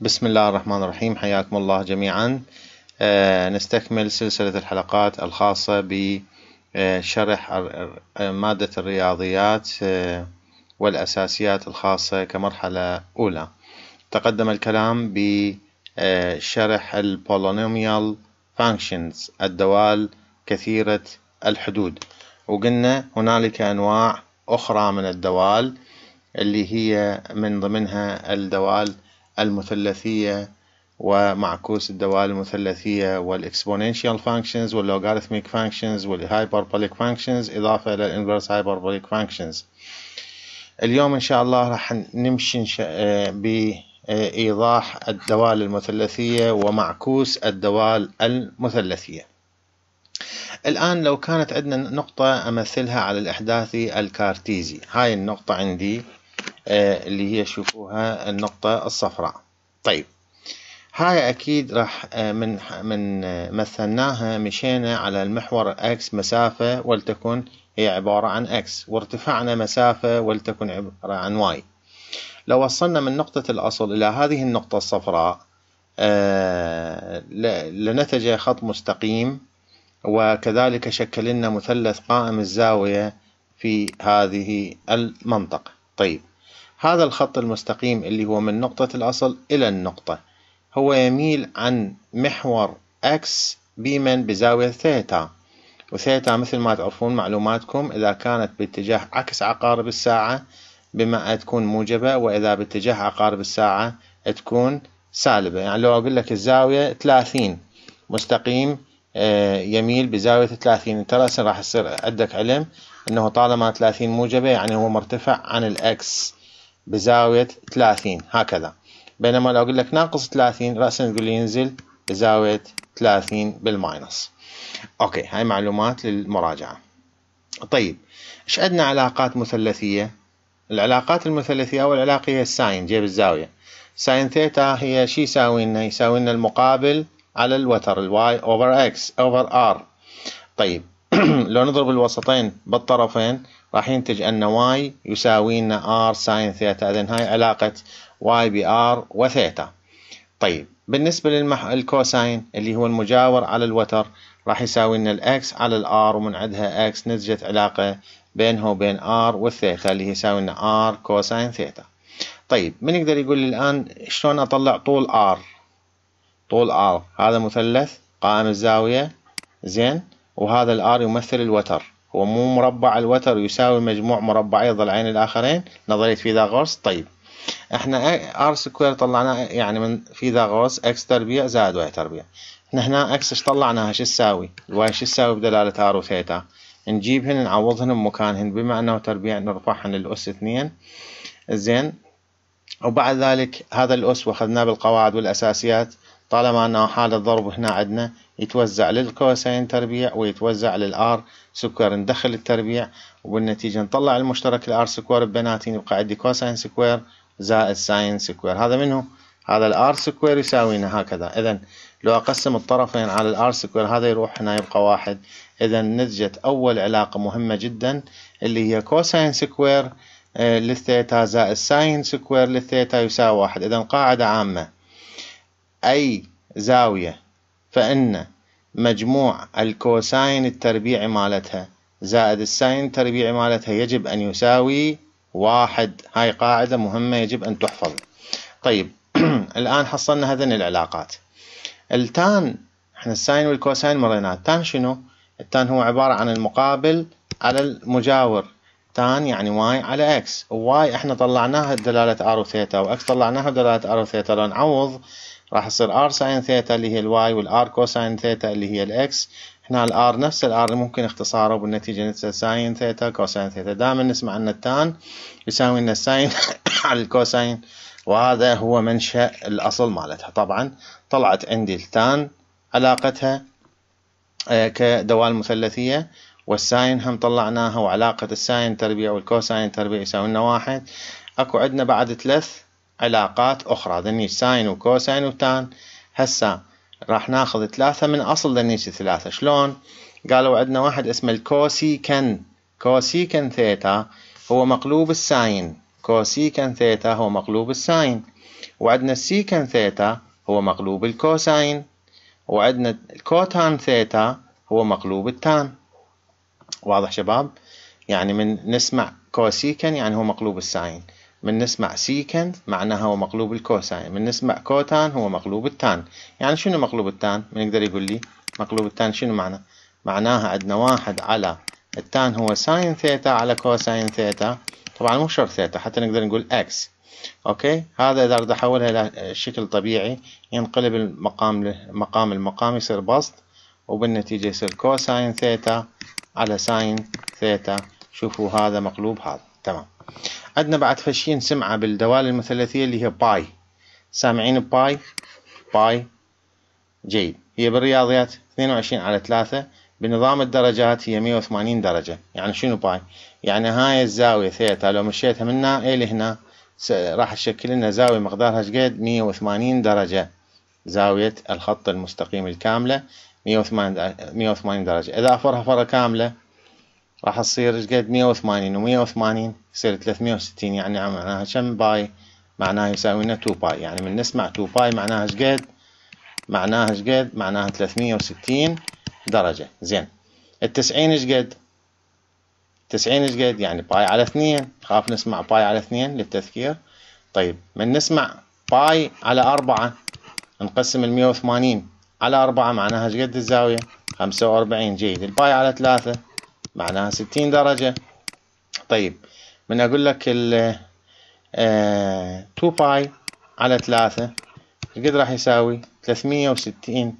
بسم الله الرحمن الرحيم حياكم الله جميعا نستكمل سلسلة الحلقات الخاصة بشرح uh, مادة الرياضيات uh, والأساسيات الخاصة كمرحلة أولى تقدم الكلام بشرح البولونوميال فانكشنز الدوال كثيرة الحدود وقلنا هنالك أنواع أخرى من الدوال اللي هي من ضمنها الدوال المثلثية ومعكوس الدوال المثلثية والاكسبوننشال فانكشنز واللوغاريثميك فانكشنز والهايبربوليك فانكشنز إضافة إلى الانفرس هايبربوليك فانكشنز اليوم إن شاء الله راح نمشي بإيضاح الدوال المثلثية ومعكوس الدوال المثلثية الآن لو كانت عندنا نقطة أمثلها على الإحداثي الكارتيزي هاي النقطة عندي آه، اللي هي شوفوها النقطة الصفراء طيب هاي اكيد راح آه، من من آه، مثلناها مشينا على المحور اكس مسافة ولتكن هي عبارة عن اكس وارتفعنا مسافة ولتكن عبارة عن واي لو وصلنا من نقطة الاصل الى هذه النقطة الصفراء لنتج خط مستقيم وكذلك شكل لنا مثلث قائم الزاوية في هذه المنطقة طيب هذا الخط المستقيم اللي هو من نقطة الأصل إلى النقطة هو يميل عن محور X بمن بزاوية ثيتا وثيتا مثل ما تعرفون معلوماتكم إذا كانت باتجاه عكس عقارب الساعة بما تكون موجبة وإذا باتجاه عقارب الساعة تكون سالبة يعني لو أقول لك الزاوية 30 مستقيم آه، يميل بزاوية 30 انت راح يصير عندك علم انه طالما 30 موجبة يعني هو مرتفع عن الاكس بزاوية 30 هكذا بينما لو اقول لك ناقص 30 رأسا نقول لي ينزل بزاوية 30 بالماينس اوكي هاي معلومات للمراجعة طيب ايش عندنا علاقات مثلثية العلاقات المثلثية أول علاقة هي الساين جيب الزاوية ساين ثيتا هي شي يساوي لنا يساوي لنا المقابل على الوتر الواي اوفر اكس اوفر ار طيب لو نضرب الوسطين بالطرفين راح ينتج أن واي يساوي لنا ار ساين ثيتا إذن هاي علاقة واي بار وثيتا طيب بالنسبة للكوساين اللي هو المجاور على الوتر راح يساوي لنا الاكس على الار ومن عندها اكس نتجت علاقة بينها وبين ار والثيتا اللي يساوي لنا ار كوساين ثيتا طيب من يقدر يقول لي الآن شلون أطلع طول ار طول ار هذا مثلث قائم الزاوية زين وهذا الآر يمثل الوتر هو مو مربع الوتر يساوي مجموع مربعي ضلعين الآخرين نظرية فيثاغورس طيب احنا ار سكوير طلعناه يعني من فيثاغورس اكس تربيع زائد واي تربيع احنا هنا اكس ايش طلعناها شو تساوي الواي شو تساوي بدلالة ار وثيتا نجيبهن نعوضهن بمكانهن بما انه تربيع نرفعهن للأس اثنين زين وبعد ذلك هذا الأس واخذناه بالقواعد والأساسيات طالما أنه حال الضرب هنا عندنا يتوزع للكوسين تربيع ويتوزع للآر سكوير ندخل التربيع وبالنتيجة نطلع المشترك الآر سكوير ببناتين يبقى عندي كوسين سكوير زائد ساين سكوير هذا منه هذا الآر سكوير يساوينا هكذا إذا لو أقسم الطرفين على الآر سكوير هذا يروح هنا يبقى واحد إذا نتجت أول علاقة مهمة جدا اللي هي كوسين سكوير آه، للثيتا زائد ساين سكوير للثيتا يساوي واحد إذا قاعدة عامة أي زاوية فإن مجموع الكوساين التربيعي مالتها زائد الساين التربيعي مالتها يجب أن يساوي واحد هاي قاعدة مهمة يجب أن تحفظ طيب الآن حصلنا هذين العلاقات التان احنا الساين والكوساين مرينا التان شنو التان هو عبارة عن المقابل على المجاور تان يعني واي على اكس واي احنا طلعناها بدلالة ار وثيتا واكس طلعناها بدلالة ار وثيتا لو نعوض راح يصير ار ساين ثيتا اللي هي الواي والار كوساين ثيتا اللي هي الاكس هنا الار نفس الار ممكن اختصاره بالنتيجه نفسها ساين ثيتا كوساين ثيتا دائما نسمع ان التان يساوي ان الساين على الكوساين وهذا هو منشا الاصل مالتها طبعا طلعت عندي التان علاقتها آه، كدوال مثلثيه والساين هم طلعناها وعلاقة الساين تربيع والكوساين تربيع يساوي لنا واحد اكو عندنا بعد ثلاث علاقات أخرى ذني ساين وكوساين وتان هسا راح ناخذ ثلاثة من أصل ذني ثلاثة شلون؟ قالوا عندنا واحد اسمه الكوسيكن كوسيكن ثيتا هو مقلوب الساين كوسيكن ثيتا هو مقلوب الساين وعندنا السيكن ثيتا هو مقلوب الكوساين وعندنا الكوتان ثيتا هو مقلوب التان واضح شباب يعني من نسمع كوسيكن يعني هو مقلوب الساين من نسمع سيكن معناها هو مقلوب الكوساين من نسمع كوتان هو مقلوب التان يعني شنو مقلوب التان من يقدر يقول لي مقلوب التان شنو معنى معناها عندنا واحد على التان هو ساين ثيتا على كوساين ثيتا طبعا مو شرط ثيتا حتى نقدر نقول اكس اوكي هذا اذا اريد احولها الى شكل طبيعي ينقلب المقام المقام المقام يصير بسط وبالنتيجة يصير كوساين ثيتا على ساين ثيتا شوفوا هذا مقلوب هذا تمام عندنا بعد فشين سمعة بالدوال المثلثية اللي هي باي سامعين باي باي جيد هي بالرياضيات 22 على 3 بنظام الدرجات هي 180 درجة يعني شنو باي يعني هاي الزاوية ثيتا لو مشيتها من هنا إلى هنا راح تشكل لنا زاوية مقدارها شقد 180 درجة زاوية الخط المستقيم الكاملة 180 درجة إذا أفرها فرة كاملة راح تصير قد مية وثمانين ومية وثمانين يصير ثلاثمية وستين يعني معناها كم باي معناها يساوينا تو باي يعني من نسمع تو باي معناها قد معناها قد معناها ثلاثمية وستين درجة زين التسعين 90 تسعين قد يعني باي على اثنين خاف نسمع باي على اثنين للتذكير طيب من نسمع باي على أربعة نقسم المية وثمانين على أربعة معناها قد الزاوية خمسة وأربعين جيد الباي على ثلاثة معناها 60 درجة طيب من أقول لك ال 2 آه، باي على 3 قد راح يساوي 360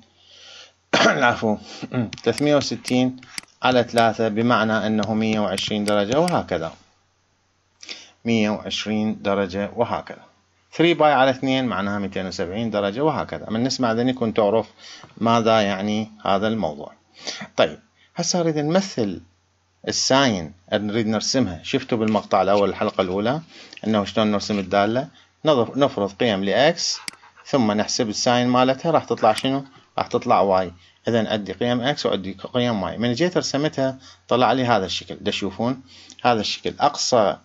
العفو 360 على 3 بمعنى أنه 120 درجة وهكذا 120 درجة وهكذا 3 باي على 2 معناها 270 درجة وهكذا من نسمع ذني كنت تعرف ماذا يعني هذا الموضوع طيب هسه أريد نمثل الساين نريد نرسمها شفتوا بالمقطع الأول الحلقة الأولى أنه شلون نرسم الدالة نفرض قيم لإكس ثم نحسب الساين مالتها راح تطلع شنو راح تطلع واي إذا أدي قيم إكس وأدي قيم واي من جيت رسمتها طلع لي هذا الشكل تشوفون هذا الشكل أقصى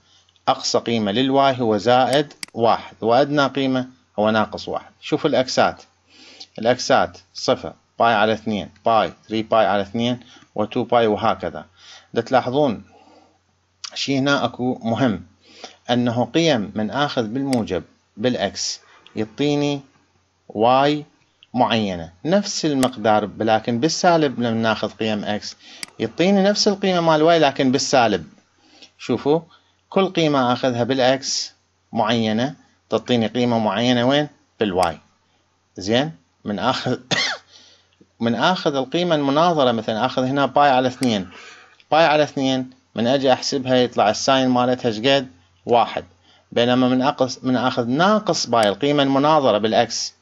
أقصى قيمة للواي هو زائد واحد وأدنى قيمة هو ناقص واحد شوف الأكسات الأكسات صفر باي على اثنين باي 3 باي على اثنين و2 باي وهكذا تلاحظون شي هنا اكو مهم انه قيم من اخذ بالموجب بالاكس يعطيني واي معينة نفس المقدار لكن بالسالب لما ناخذ قيم اكس يعطيني نفس القيمة مال واي لكن بالسالب شوفوا كل قيمة اخذها بالاكس معينة تعطيني قيمة معينة وين بالواي زين من اخذ من اخذ القيمة المناظرة مثلا اخذ هنا باي على اثنين باي على اثنين من اجي احسبها يطلع الساين مالتها شقد واحد بينما من اقص من اخذ ناقص باي القيمة المناظرة بالاكس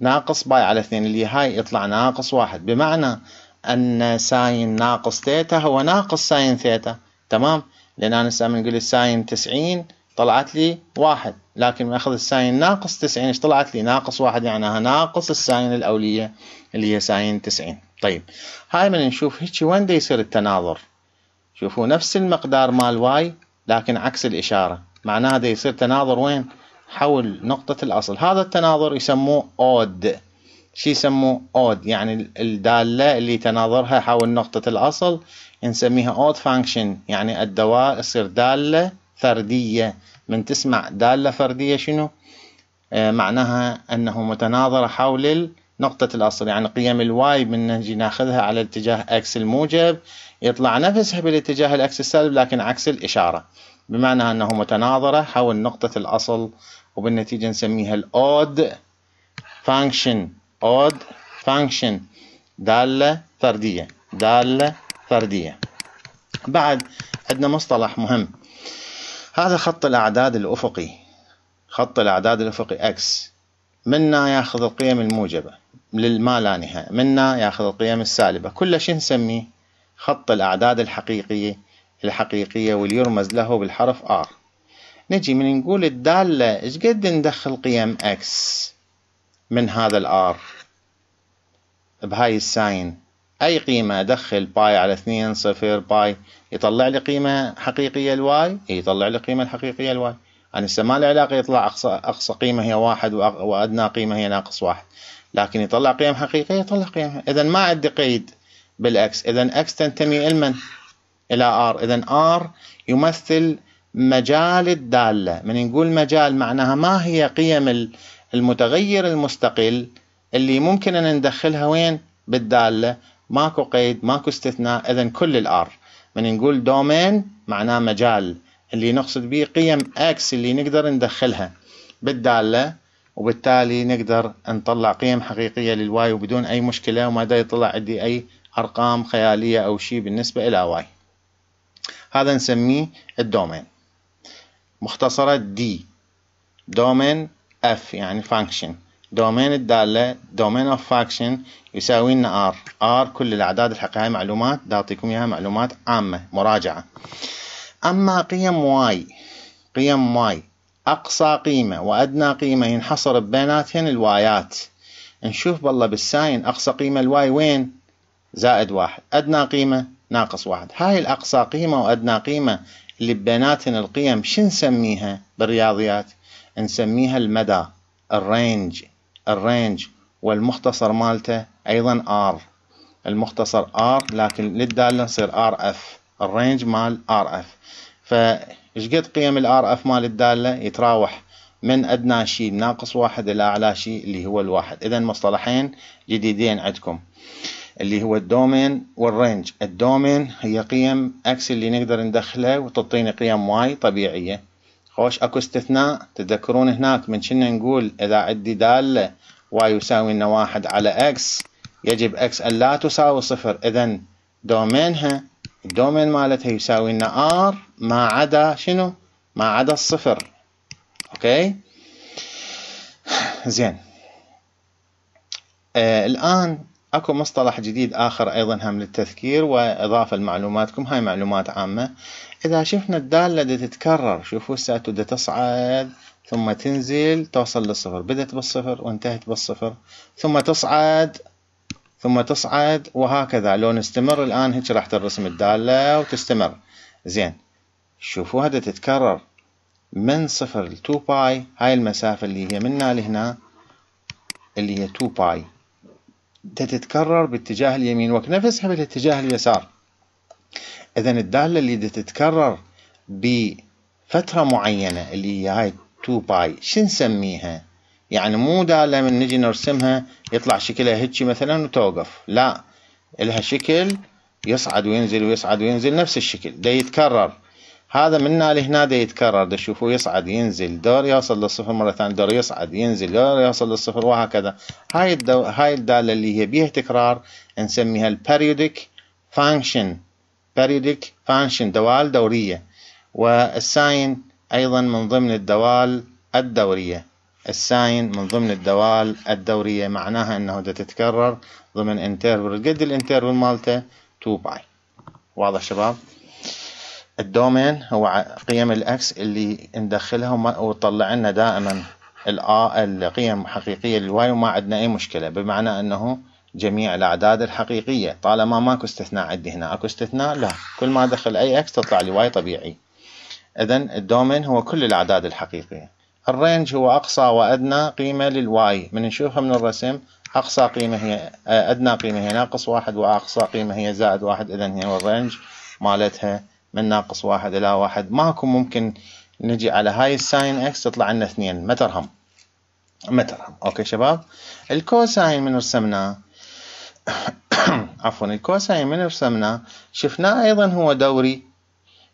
ناقص باي على اثنين اللي هاي يطلع ناقص واحد بمعنى ان ساين ناقص ثيتا هو ناقص ساين ثيتا تمام لان انا هسه نقول الساين تسعين طلعت لي واحد لكن من اخذ الساين ناقص تسعين ايش طلعت لي ناقص واحد يعني ناقص الساين الاولية اللي هي ساين تسعين طيب هاي من نشوف هيك وين دا يصير التناظر شوفوا نفس المقدار مال واي لكن عكس الإشارة معناها هذا يصير تناظر وين حول نقطة الأصل هذا التناظر يسموه أود شي يسموه أود يعني الدالة اللي تناظرها حول نقطة الأصل نسميها أود فانكشن يعني الدواء يصير دالة فردية من تسمع دالة فردية شنو آه، معناها أنه متناظرة حول نقطة الأصل يعني قيم الواي من نجي ناخذها على الاتجاه اكس الموجب يطلع نفسها بالاتجاه الاكس السالب لكن عكس الإشارة بمعنى أنه متناظرة حول نقطة الأصل وبالنتيجة نسميها الأود فانكشن أود فانكشن دالة فردية دالة فردية بعد عندنا مصطلح مهم هذا خط الأعداد الأفقي خط الأعداد الأفقي X منا ياخذ القيم الموجبة للما لا نهاية منا ياخذ القيم السالبة كل شيء نسميه خط الأعداد الحقيقية الحقيقية واليرمز له بالحرف R نجي من نقول الدالة ايش قد ندخل قيم X من هذا الآر بهاي الساين أي قيمة أدخل باي على اثنين صفر باي يطلع لي قيمة حقيقية الواي يطلع لي قيمة الحقيقية الواي يعني أنا هسه ما له علاقة يطلع أقصى, أقصى قيمة هي واحد وأدنى قيمة هي ناقص واحد لكن يطلع قيم حقيقية يطلع قيم إذا ما عندي قيد بالإكس إذا إكس تنتمي إلى إلى آر إذا آر يمثل مجال الدالة من نقول مجال معناها ما هي قيم المتغير المستقل اللي ممكن أن ندخلها وين بالدالة ماكو قيد ماكو استثناء إذا كل الآر من نقول دومين معناه مجال اللي نقصد به قيم اكس اللي نقدر ندخلها بالدالة وبالتالي نقدر نطلع قيم حقيقية للواي وبدون اي مشكلة وما دا يطلع عندي اي ارقام خيالية او شيء بالنسبة الى واي هذا نسميه الدومين مختصرة دي دومين اف يعني فانكشن دومين الدالة دومين اوف function يساوي لنا ار ار كل الاعداد الحقيقية معلومات دا اعطيكم اياها معلومات عامة مراجعة أما قيم واي قيم واي أقصى قيمة وأدنى قيمة ينحصر ببيناتهن الوايات نشوف بالله بالساين أقصى قيمة الواي وين زائد واحد أدنى قيمة ناقص واحد هاي الأقصى قيمة وأدنى قيمة اللي ببيناتهن القيم شو نسميها بالرياضيات نسميها المدى الرينج الرينج والمختصر مالته أيضا R المختصر R لكن للدالة نصير RF الرينج مال ار اف قد قيم الار اف مال الدالة يتراوح من ادنى شيء ناقص واحد الى اعلى شيء اللي هو الواحد اذا مصطلحين جديدين عندكم اللي هو الدومين والرينج الدومين هي قيم اكس اللي نقدر ندخله وتعطيني قيم واي طبيعية خوش اكو استثناء تذكرون هناك من كنا نقول اذا عندي دالة واي يساوي لنا واحد على اكس يجب اكس ان لا تساوي صفر اذا دومينها الدومين مالتها يساوي لنا ار ما عدا شنو ما عدا الصفر اوكي زين آه الان اكو مصطلح جديد اخر ايضا هم للتذكير واضافه لمعلوماتكم هاي معلومات عامه اذا شفنا الداله دي تتكرر شوفوا ساتو دا تصعد ثم تنزل توصل للصفر بدت بالصفر وانتهت بالصفر ثم تصعد ثم تصعد وهكذا لو نستمر الآن هيك راح ترسم الدالة وتستمر زين شوفوا هذا تتكرر من صفر ل 2 باي هاي المسافة اللي هي منا لهنا اللي هي 2 باي تتكرر باتجاه اليمين وكنفسها بالاتجاه اليسار إذا الدالة اللي تتكرر بفترة معينة اللي هي هاي 2 باي شو نسميها؟ يعني مو دا لما نجي نرسمها يطلع شكلها هيك مثلا وتوقف لا لها شكل يصعد وينزل ويصعد وينزل نفس الشكل دا يتكرر هذا منا لهنا دا يتكرر دا شوفوا يصعد ينزل دور يوصل للصفر مرة ثانية دور يصعد ينزل دور يوصل للصفر وهكذا هاي الدو... هاي الدالة اللي هي بيها تكرار نسميها البريودك فانكشن بريودك فانكشن دوال دورية والساين أيضا من ضمن الدوال الدورية الساين من ضمن الدوال الدورية معناها انه دا تتكرر ضمن انترفل قد الانترفل مالته 2 باي واضح شباب الدومين هو قيم الاكس اللي ندخلها وطلع لنا دائما القيم حقيقية للواي وما عندنا اي مشكلة بمعنى انه جميع الاعداد الحقيقية طالما ماكو استثناء عندي هنا اكو استثناء لا كل ما ادخل اي اكس تطلع لي واي طبيعي اذا الدومين هو كل الاعداد الحقيقية الرينج هو أقصى وأدنى قيمة للواي من نشوفها من الرسم أقصى قيمة هي آه، أدنى قيمة هي ناقص واحد وأقصى قيمة هي زائد واحد إذا هي الرينج مالتها من ناقص واحد إلى واحد ماكو ممكن نجي على هاي الساين إكس تطلع لنا اثنين مترهم مترهم أوكي شباب الكوساين من رسمناه عفوا الكوساين من رسمناه شفناه أيضا هو دوري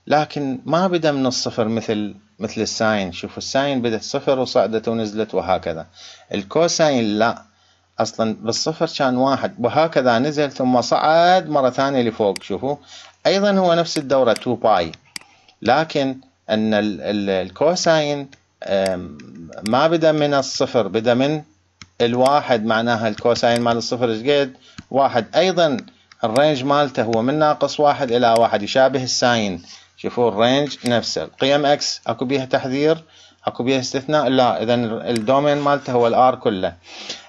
لكن ما بدأ من الصفر مثل مثل الساين شوفوا الساين بدت صفر وصعدت ونزلت وهكذا الكوساين لا اصلا بالصفر كان واحد وهكذا نزل ثم صعد مره ثانيه لفوق شوفوا ايضا هو نفس الدوره 2 باي لكن ان الكوساين ما بدا من الصفر بدا من الواحد معناها الكوساين مال الصفر ايش قد واحد ايضا الرينج مالته هو من ناقص واحد الى واحد يشابه الساين شوفوا الرينج نفسه القيم اكس اكو بيها تحذير اكو بيها استثناء لا اذا الدومين مالته هو الار كله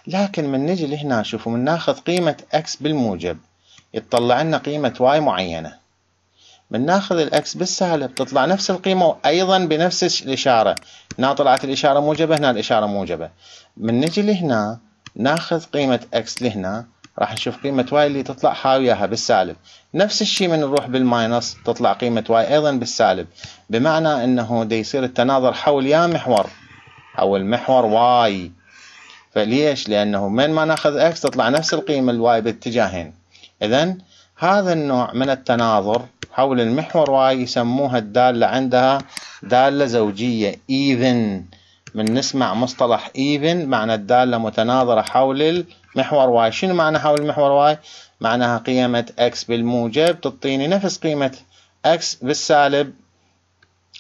لكن من نجي لهنا شوفوا من ناخذ قيمه اكس بالموجب يطلع لنا قيمه واي معينه من ناخذ الاكس بالسالب تطلع نفس القيمه ايضا بنفس الاشاره هنا طلعت الاشاره موجبه هنا الاشاره موجبه من نجي لهنا ناخذ قيمه اكس لهنا راح نشوف قيمة واي اللي تطلع حاوياها بالسالب نفس الشيء من نروح بالماينس تطلع قيمة واي أيضا بالسالب بمعنى أنه دي يصير التناظر حول يا محور او المحور واي فليش؟ لأنه من ما ناخذ اكس تطلع نفس القيمة الواي باتجاهين إذا هذا النوع من التناظر حول المحور واي يسموها الدالة عندها دالة زوجية even من نسمع مصطلح even معنى الدالة متناظرة حول محور واي شنو معنى حول المحور واي معناها قيمة اكس بالموجب تعطيني نفس قيمة اكس بالسالب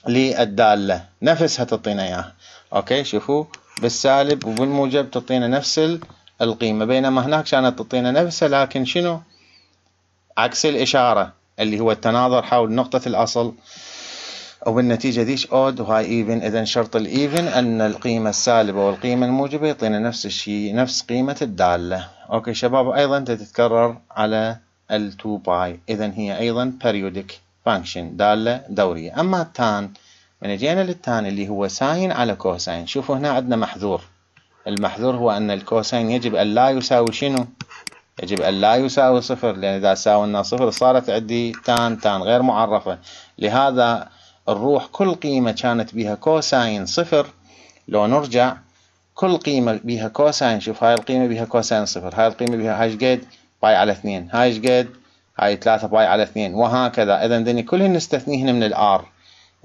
للدالة نفسها تعطينا اياها اوكي شوفوا بالسالب وبالموجب تعطينا نفس القيمة بينما هناك كانت تعطينا نفسها لكن شنو عكس الإشارة اللي هو التناظر حول نقطة الأصل وبالنتيجة ذيش اود وهاي ايفن اذا شرط الايفن ان القيمة السالبة والقيمة الموجبة يعطينا نفس الشيء نفس قيمة الدالة اوكي شباب ايضا تتكرر على ال2 باي اذا هي ايضا بيريوديك فانكشن دالة دورية اما التان من جينا للتان اللي هو ساين على كوساين شوفوا هنا عندنا محذور المحذور هو ان الكوساين يجب ان لا يساوي شنو يجب أن لا يساوي صفر لأن إذا ساوينا صفر صارت عندي تان تان غير معرفة لهذا الروح كل قيمة كانت بها كوساين صفر لو نرجع كل قيمة بها كوساين شوف هاي القيمة بها كوساين صفر هاي القيمة بها هاي شقد باي على اثنين هاي شقد هاي ثلاثة باي على اثنين وهكذا إذا ذني كلهن نستثنيهن من الآر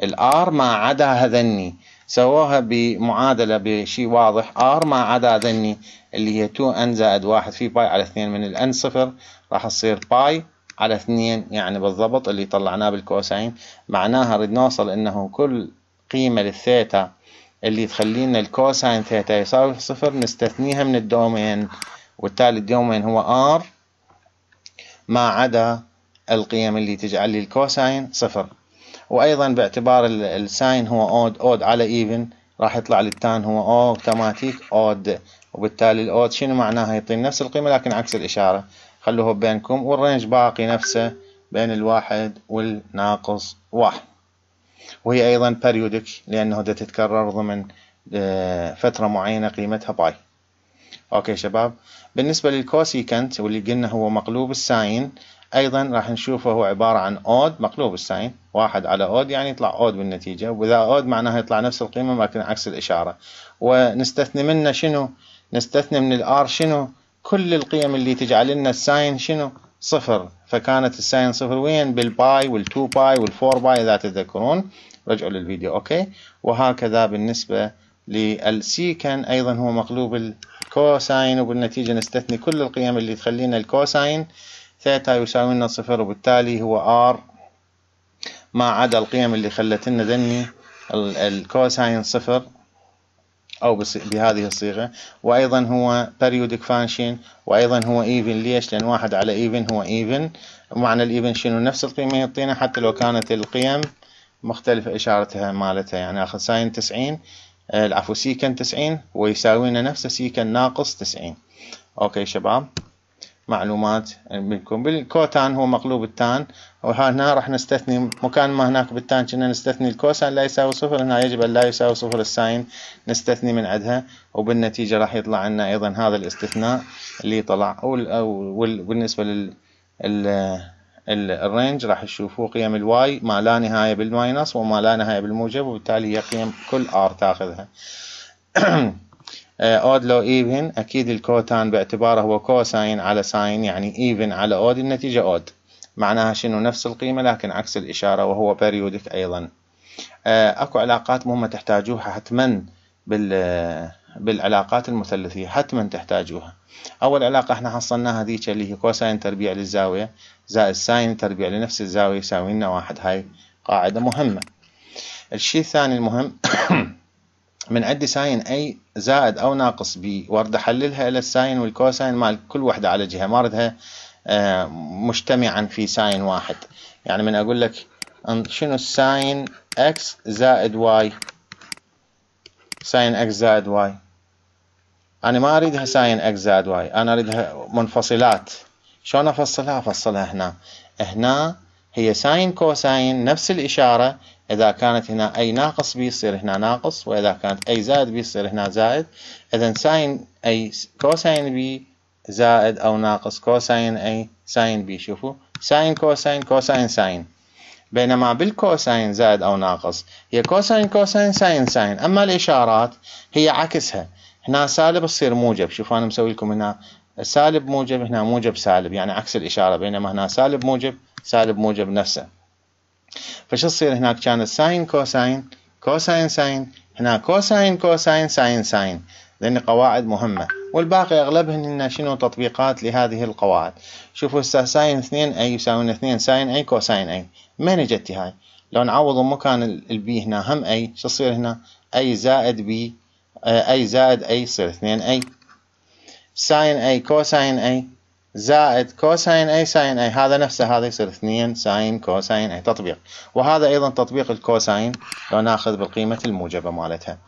الآر ما عدا هذني سووها بمعادلة بشيء واضح آر ما عدا ذني اللي هي 2 أن زائد واحد في باي على اثنين من الأن صفر راح تصير باي على اثنين يعني بالضبط اللي طلعناه بالكوساين معناها نريد نوصل انه كل قيمة للثيتا اللي تخلينا الكوساين ثيتا يساوي صفر نستثنيها من الدومين وبالتالي الدومين هو ار ما عدا القيم اللي تجعل لي الكوساين صفر وايضا باعتبار الساين هو اود اود على ايفن راح يطلع لي التان هو اوتوماتيك اود وبالتالي الاود شنو معناها يعطي نفس القيمه لكن عكس الاشاره خلوه بينكم والرينج باقي نفسه بين الواحد والناقص واحد وهي أيضا بريودك لأنه ده تتكرر ضمن آه، فترة معينة قيمتها باي أوكي شباب بالنسبة للكوسيكنت واللي قلنا هو مقلوب الساين أيضا راح نشوفه هو عبارة عن أود مقلوب الساين واحد على أود يعني يطلع أود بالنتيجة وإذا أود معناها يطلع نفس القيمة لكن عكس الإشارة ونستثني منه شنو نستثني من الآر شنو كل القيم اللي تجعل لنا الساين شنو صفر فكانت الساين صفر وين بالباي والتو باي والفور باي اذا تتذكرون رجعوا للفيديو اوكي وهكذا بالنسبه للسيكن ايضا هو مقلوب الكوساين وبالنتيجه نستثني كل القيم اللي تخلينا الكوساين ثيتا يساوي لنا صفر وبالتالي هو ار ما عدا القيم اللي خلت لنا ذني الكوساين صفر أو بهذه الصيغة وأيضا هو بيريودك فانكشن وأيضا هو ايفن ليش؟ لأن واحد على ايفن هو ايفن ومعنى الإيفن شنو نفس القيمة يعطينا حتى لو كانت القيم مختلفة إشارتها مالتها يعني آخذ ساين تسعين آه، العفو سيكن تسعين ويساوينا نفس سيكن ناقص تسعين أوكي شباب معلومات منكم بالكوتان هو مقلوب التان وهنا راح نستثني مكان ما هناك بالتان كنا نستثني الكوسان لا يساوي صفر هنا يجب أن لا يساوي صفر الساين نستثني من عندها وبالنتيجة راح يطلع عنا أيضا هذا الاستثناء اللي طلع وبالنسبة لل الرينج راح تشوفوه قيم الواي ما لا نهاية بالماينس وما لا نهاية بالموجب وبالتالي هي قيم كل ار تاخذها اود آه، لو ايفن اكيد الكوتان باعتباره هو كوساين على ساين يعني ايفن على اود النتيجة اود معناها شنو نفس القيمة لكن عكس الإشارة وهو بيريودك أيضا آه، أكو علاقات مهمة تحتاجوها حتما بال بالعلاقات المثلثية حتما تحتاجوها أول علاقة احنا حصلناها ذيك اللي هي كوساين تربيع للزاوية زائد ساين تربيع لنفس الزاوية يساوي لنا واحد هاي قاعدة مهمة الشيء الثاني المهم من عندي ساين اي زائد او ناقص بي وارد احللها الى الساين والكوساين مال كل وحده على جهه ما اردها آه، مجتمعا في ساين واحد يعني من اقول لك شنو الساين اكس زائد واي ساين اكس زائد واي انا ما اريدها ساين اكس زائد واي انا اريدها منفصلات شلون افصلها افصلها هنا هنا هي ساين كوساين نفس الاشاره إذا كانت هنا أي ناقص بي يصير هنا ناقص وإذا كانت أي زائد بي يصير هنا زائد إذا ساين أي كوساين بي زائد أو ناقص كوساين أي ساين بي شوفوا ساين كوساين كوساين ساين بينما بالكوساين زائد أو ناقص هي كوساين كوساين ساين ساين أما الإشارات هي عكسها هنا سالب تصير موجب شوفوا أنا مسوي لكم هنا سالب موجب هنا موجب سالب يعني عكس الإشارة بينما هنا سالب موجب سالب موجب نفسه فشو تصير هناك كانت ساين كوساين كوساين ساين هنا كوساين كوساين ساين ساين لان قواعد مهمه والباقي اغلبهن هنا شنو تطبيقات لهذه القواعد شوفوا هسه ساين اثنين اي يساوي اثنين ساين اي كوساين اي من اجت هاي لو نعوض مكان البي هنا هم اي شو تصير هنا اي زائد بي اي زائد اي يصير اثنين اي ساين اي كوساين اي زائد كوساين اي ساين اي هذا نفسه هذا يصير 2 ساين كوساين اي تطبيق وهذا ايضا تطبيق الكوساين لو ناخذ بالقيمه الموجبه مالتها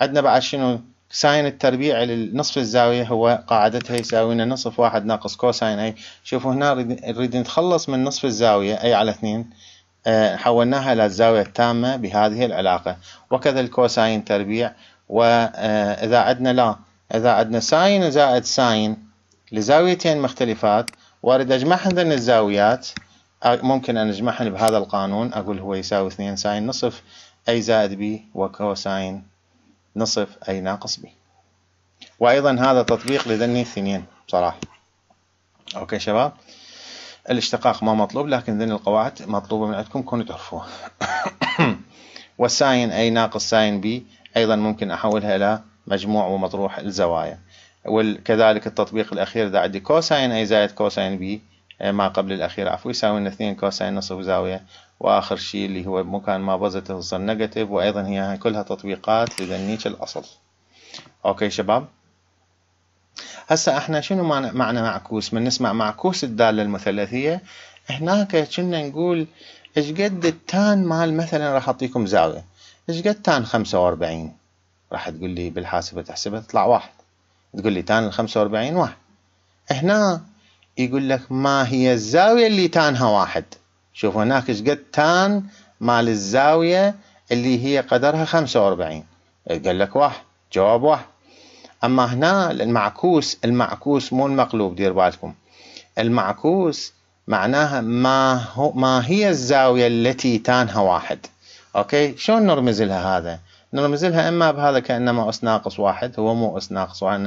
عندنا بعد شنو ساين التربيع للنصف الزاويه هو قاعدتها يساوينا نصف واحد ناقص كوساين اي شوفوا هنا نريد نتخلص من نصف الزاويه اي على 2 آه، حولناها الى الزاويه التامه بهذه العلاقه وكذا الكوساين تربيع واذا آه، عندنا لا اذا عندنا ساين زائد ساين لزاويتين مختلفات وارد اجمعهن ذن الزاويات ممكن ان اجمعهن بهذا القانون اقول هو يساوي 2 ساين نصف اي زائد بي وكوساين نصف اي ناقص بي وايضا هذا تطبيق لذني الثنين بصراحه اوكي شباب الاشتقاق ما مطلوب لكن ذن القواعد مطلوبه من عندكم كونوا تعرفوها والساين اي ناقص ساين بي ايضا ممكن احولها الى مجموع ومطروح الزوايا وكذلك التطبيق الأخير إذا عندي كوساين أي زائد كوساين آه، بي ما قبل الأخير عفوا يساوي لنا اثنين كوساين نصف زاوية وآخر شيء اللي هو مكان ما بزت يصير نيجاتيف وأيضا هي كلها تطبيقات لذنيك الأصل أوكي شباب هسا احنا شنو معنى معكوس من نسمع معكوس الدالة المثلثية هناك كنا نقول ايش قد التان مال مثلا راح اعطيكم زاوية ايش قد تان واربعين راح تقول لي بالحاسبة تحسبها تطلع واحد تقول لي تان الخمسة 45 واحد هنا يقول لك ما هي الزاوية اللي تانها واحد شوف هناك ايش قد تان مال الزاوية اللي هي قدرها 45 قال لك واحد جواب واحد اما هنا المعكوس المعكوس مو المقلوب دير بالكم المعكوس معناها ما هو ما هي الزاوية التي تانها واحد اوكي شلون نرمز لها هذا نرمز لها إما بهذا كأنما أس ناقص واحد هو مو أس ناقص واحد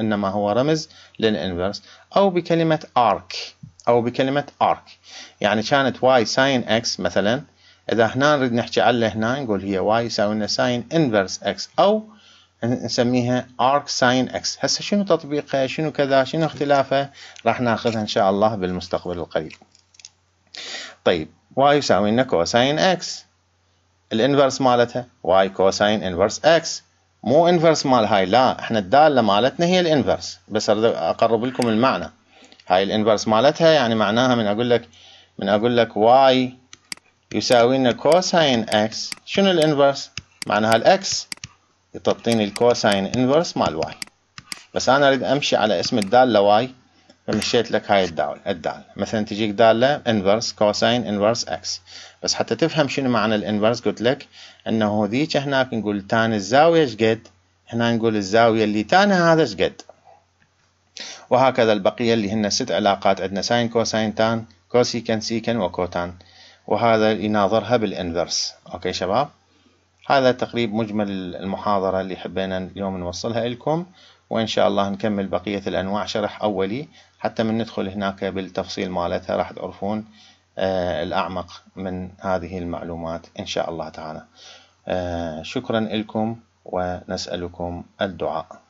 إنما هو رمز للإنفرس أو بكلمة arc أو بكلمة arc يعني كانت y sin x مثلا إذا هنا نريد نحكي على هنا نقول هي y يساوي لنا sin inverse x أو نسميها arc sin x هسه شنو تطبيقها شنو كذا شنو اختلافها راح ناخذها إن شاء الله بالمستقبل القريب طيب y يساوي لنا كوساين x الانفرس مالتها واي كوساين انفرس اكس مو انفرس مال هاي لا احنا الداله مالتنا هي الانفرس بس اقرب لكم المعنى هاي الانفرس مالتها يعني معناها من اقول لك من اقول لك واي يساوي لنا كوساين اكس شنو الانفرس معناها الاكس تعطيني الكوساين انفرس مال واي بس انا اريد امشي على اسم الداله واي فمشيت لك هاي الدال الدال مثلا تجيك داله انفرس كوساين انفرس اكس بس حتى تفهم شنو معنى الانفرس قلت لك انه ذيك هناك نقول تان الزاويه شقد هنا نقول الزاويه اللي تانها هذا شقد وهكذا البقيه اللي هن ست علاقات عندنا ساين كوساين تان كوسيكن سيكن وكوتان وهذا يناظرها بالانفرس اوكي شباب هذا تقريب مجمل المحاضرة اللي حبينا اليوم نوصلها لكم وإن شاء الله نكمل بقية الأنواع شرح أولي حتى من ندخل هناك بالتفصيل مالتها راح تعرفون آه، الأعمق من هذه المعلومات إن شاء الله تعالى آه، شكرا لكم ونسألكم الدعاء